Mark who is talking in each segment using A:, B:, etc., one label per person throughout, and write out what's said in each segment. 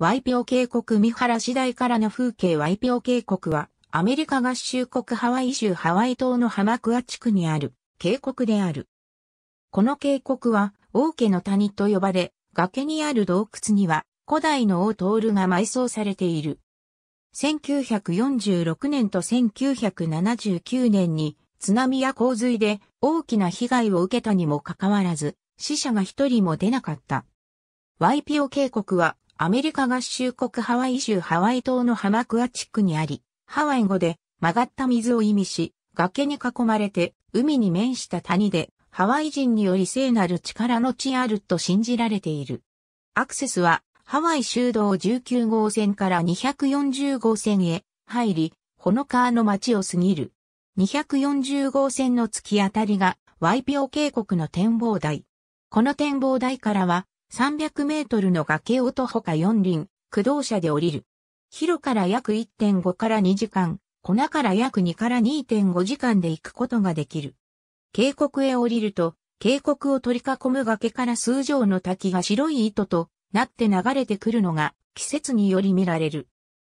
A: ワイピオ渓谷三原次第からの風景ワイピオ渓谷は、アメリカ合衆国ハワイ州ハワイ島のハマクア地区にある渓谷である。この渓谷は、王家の谷と呼ばれ、崖にある洞窟には、古代の王トールが埋葬されている。1946年と1979年に、津波や洪水で大きな被害を受けたにもかかわらず、死者が一人も出なかった。ワイピオ渓谷はアメリカ合衆国ハワイ州ハワイ島のハマクア地区にあり、ハワイ語で曲がった水を意味し、崖に囲まれて海に面した谷で、ハワイ人により聖なる力の地あると信じられている。アクセスは、ハワイ州道19号線から240号線へ入り、ホノカーの町を過ぎる。240号線の突き当たりが、ワイピオ渓谷の展望台。この展望台からは、300メートルの崖を徒歩か4輪、駆動車で降りる。広から約1.5から2時間、粉から約2から2.5時間で行くことができる。渓谷へ降りると、渓谷を取り囲む崖から数畳の滝が白い糸となって流れてくるのが季節により見られる。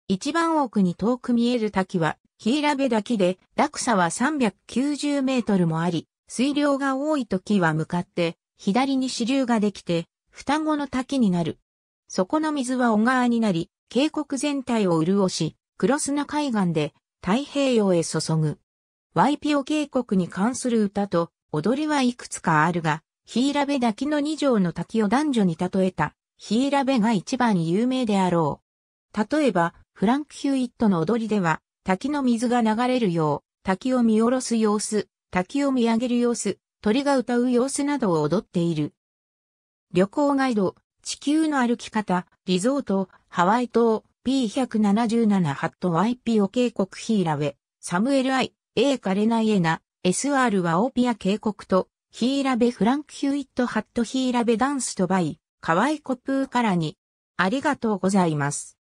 A: 一番奥に遠く見える滝は、ヒラベ滝で、落差は390メートルもあり、水量が多い時は向かって、左に支流ができて、双子の滝になる。そこの水は小川になり、渓谷全体を潤し、黒砂海岸で太平洋へ注ぐ。ワイピオ渓谷に関する歌と踊りはいくつかあるが、ヒーラベ滝の二条の滝を男女に例えた、ヒーラベが一番有名であろう。例えば、フランク・ヒューイットの踊りでは、滝の水が流れるよう、滝を見下ろす様子、滝を見上げる様子、鳥が歌う様子などを踊っている。旅行ガイド、地球の歩き方、リゾート、ハワイ島、P177 ハット YPO 渓谷ヒーラウェ、サムエル・アイ、A カレナイエナ、SR はオーピア渓谷と、ヒーラベ・フランク・ヒューイット・ハット・ヒーラベ・ダンス・とバイ、カワイコプーカラに、ありがとうございます。